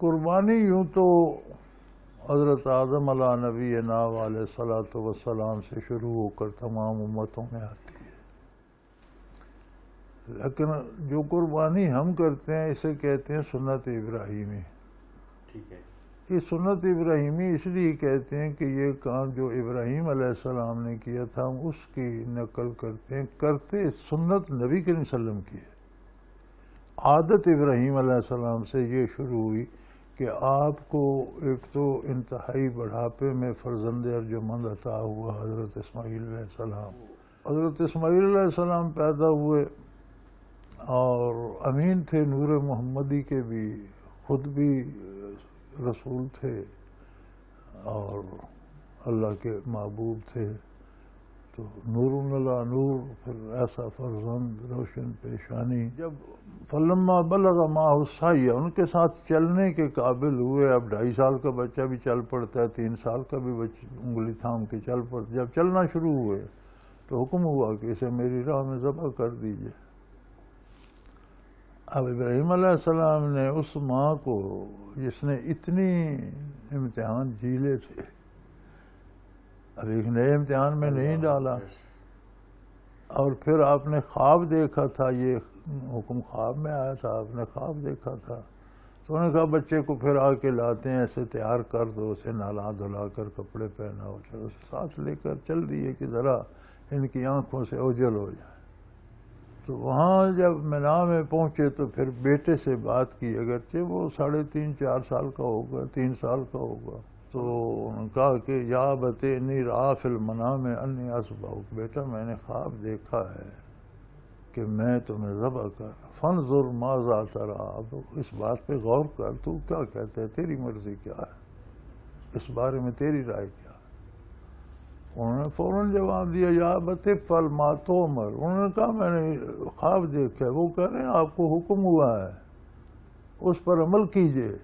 कुर्बानी यूँ तो हज़रत आज़म अला नबी नाव सलात वसलाम से शुरू होकर तमाम उम्मतों में आती है लेकिन जो कुर्बानी हम करते हैं इसे कहते हैं सुन्नत इब्राहिमी ठीक है ये सुन्नत इब्राहिमी इसलिए कहते हैं कि ये काम जो इब्राहिम आसमाम ने किया था हम उसकी नकल करते हैं करते सुन्नत नबी करीम वसल्लम की है आदत इब्राहिम से ये शुरू हुई कि आपको एक तो इंतहाई बढ़ापे में फ़र्जंद अर्जुमंद अता हुआ हज़रत इसमाईल हज़रत इसमाईल पैदा हुए और अमीन थे नूर मोहम्मदी के भी खुद भी रसूल थे और अल्लाह के महबूब थे तो नूर नूर फिर ऐसा फरजंद रोशन पेशानी जब फलम्मा बलगा माँ उनके साथ चलने के काबिल हुए अब ढाई साल का बच्चा भी चल पड़ता है तीन साल का भी बच्चा उंगली थाम के चल पड़ता जब चलना शुरू हुए तो हुक्म हुआ कि इसे मेरी राह में ज़बा कर दीजिए अब इब्राहिम सलाम ने उस माँ को जिसने इतनी इम्तहान झीले थे एक नए इम्तहान में नहीं डाला और फिर आपने ख्वाब देखा था ये हुक्म ख्वाब में आया था आपने ख्वाब देखा था तो उन्होंने कहा बच्चे को फिर आके लाते हैं ऐसे तैयार कर दो उसे नहला धुला कर कपड़े पहनाओ चलो साथ लेकर चल दिए कि ज़रा इनकी आंखों से ओझल हो जाए तो वहाँ जब मीना में पहुँचे तो फिर बेटे से बात की अगरचे वो साढ़े तीन चार साल का होगा तीन साल का होगा तो उन्होंने कहा कि या बते राफिल मना में अन्य असबाउक बेटा मैंने ख्वाब देखा है कि मैं तुम्हें ज़बा कर फन जुर माजा तरा अब इस बात पे गौर कर तू क्या कहते है तेरी मर्ज़ी क्या है इस बारे में तेरी राय क्या है उन्होंने फ़ौर जवाब दिया या बते फल मातो मर उन्होंने कहा मैंने ख्वाब देखा है वो कह रहे हैं आपको हुक्म हुआ है उस पर अमल कीजिए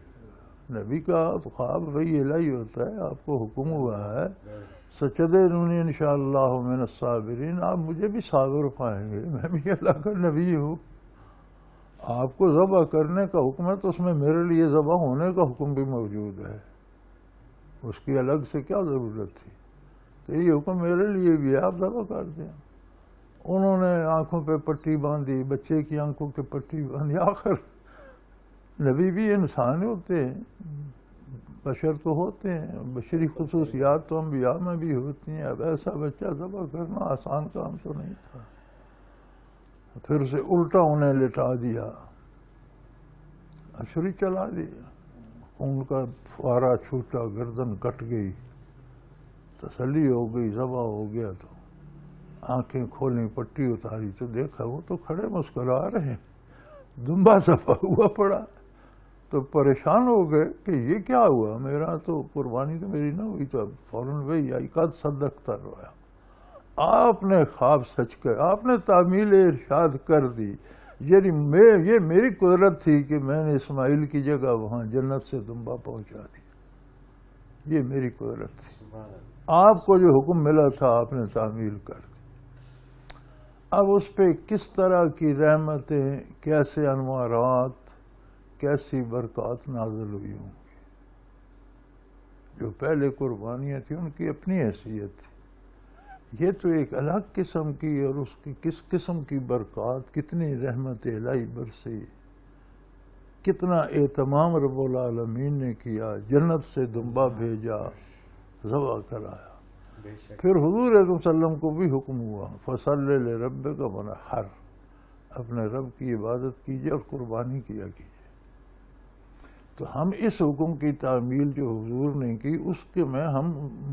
नबी का ख्वाब भाई ही होता है आपको हुक्म हुआ है सचदे नूनी इन शाह आप मुझे भी साबर पाएंगे मैं भी अल्लाह का नबी हूँ आपको जबह करने का हुक्म है तो उसमें मेरे लिए जबह होने का हुक्म भी मौजूद है उसकी अलग से क्या ज़रूरत थी तो ये हुक्म मेरे लिए भी है आप जबह कर दें उन्होंने आंखों पे पट्टी बांधी बच्चे की आंखों के पट्टी बांधी आखिर नबी भी इंसान होते हैं बशर तो होते हैं बशरी खसूसियात तो हम ब्याह में भी होती हैं अब ऐसा बच्चा जबर करना आसान काम तो नहीं था फिर उसे उल्टा उन्हें लिटा दिया अशरी चला दिया उनका का छूटा गर्दन कट गई तसली हो गई जबा हो गया तो आंखें खोलें पट्टी उतारी तो देखा वो तो खड़े मुस्करा रहे दुम्बा सफा हुआ पड़ा तो परेशान हो गए कि ये क्या हुआ मेरा तो कुर्बानी तो मेरी ना हुई तो फ़ौर वही आई कद सदक तर रोया आपने ख्वाब सच कर आपने तामील इरशाद कर दी यानी मैं ये मेरी कुदरत थी कि मैंने इसमाइल की जगह वहाँ जन्नत से दुम्बा पहुँचा दी ये मेरी कुदरत थी आपको जो हुक्म मिला था आपने तामील कर दी अब उस पर किस तरह की रहमतें कैसे अनुरात कैसी बरकत नाजल हुई होंगी जो पहले कुर्बानियाँ थी उनकी अपनी हैसियत थी ये तो एक अलग किस्म की और उसकी किस किस्म की बरकत कितनी रहमत लाई बरसी कितना एहतमाम रबालमीन ने किया जन्नत से दुम्बा भेजा जबा कराया फिर हजूर वसल्लम को भी हुक्म हुआ फसल रब का बना हर अपने रब की इबादत कीजिए और कुर्बानी किया कीजिए तो हम इस हुक्म की तामील जो हजूर ने की उसके में हम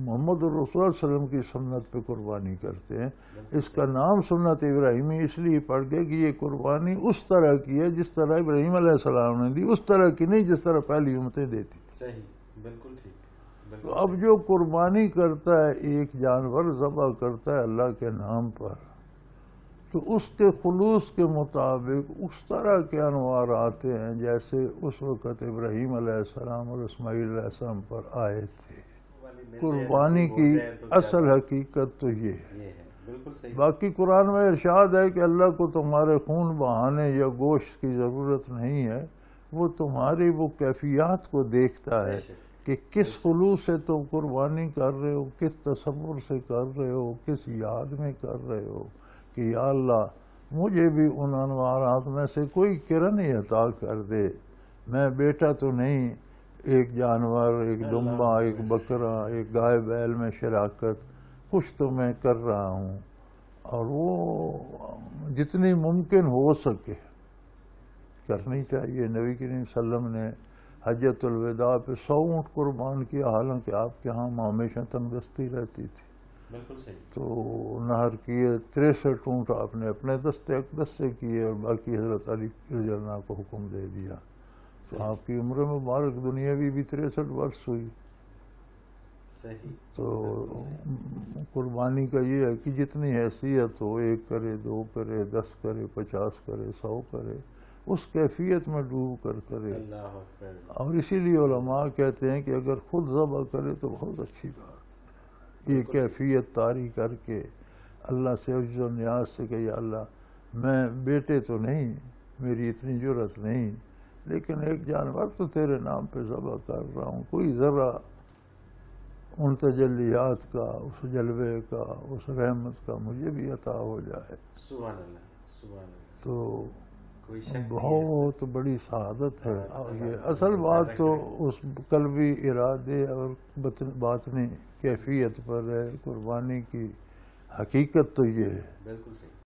मोहम्मद रसोलम की सुन्नत पे कुर्बानी करते हैं इसका नाम सुन्नत इब्राहिमी इसलिए पढ़ गए कि ये कुर्बानी उस तरह की है जिस तरह इब्राहिम सलाम ने दी उस तरह की नहीं जिस तरह पहली उमतें देती थी सही बिल्कुल ठीक तो अब जो कुर्बानी करता है एक जानवर जबा करता है अल्लाह के नाम पर तो उसके खलूस के मुताबिक उस तरह के अनवार आते हैं जैसे उस वक़्त इब्राहीम सलाम और इसमाईल सलाम पर आए थे कुर्बानी की असल हकीकत तो ये है, बाकी कुरान में इरशाद है कि अल्लाह को तुम्हारे खून बहाने या गोश्त की ज़रूरत नहीं है वो तुम्हारी वो कैफियत को देखता है कि किस खलूस से तुम कुर्बानी कर रहे हो किस तस्वुर से कर रहे हो किस याद में कर रहे हो कि अल्लाह मुझे भी उन अनवारात में से कोई किरण ही अता कर दे मैं बेटा तो नहीं एक जानवर एक दुम्बा एक बकरा एक गाय बैल में शराकत कुछ तो मैं कर रहा हूँ और वो जितनी मुमकिन हो सके करनी चाहिए नबी करीम सल्लम ने हजरतलविदा पे सौ ऊँट कुर्बान किया हालांकि आपके यहाँ हमेशा तंदरुस्ती रहती थी तो नहर किए तिरसठ ऊँट आपने अपने दस्ते से किए और बाकी हजरत अली रजना को हुक्म दे दिया तो आपकी उम्र में मुबारक दुनियावी भी तिरसठ वर्ष हुई सही तो कुर्बानी का ये है कि जितनी हैसियत हो एक करे दो करे दस करे पचास करे सौ करे उस कैफियत में डूब कर करे और इसीलिए कहते हैं कि अगर खुद जबा करे तो बहुत अच्छी बात ये कैफियत तारी करके अल्लाह से उज्जो न्याज से कि अल्लाह मैं बेटे तो नहीं मेरी इतनी जरूरत नहीं लेकिन एक जानवर तो तेरे नाम पे जबह कर रहा हूँ कोई ज़रा उन तजलियात का उस जलवे का उस रहमत का मुझे भी अता हो जाए तो बहुत बड़ी शहादत है और ये असल बात तो उस कल भी इरादे और नहीं कैफियत पर है कुर्बानी की हकीकत तो ये है बिल्कुल सही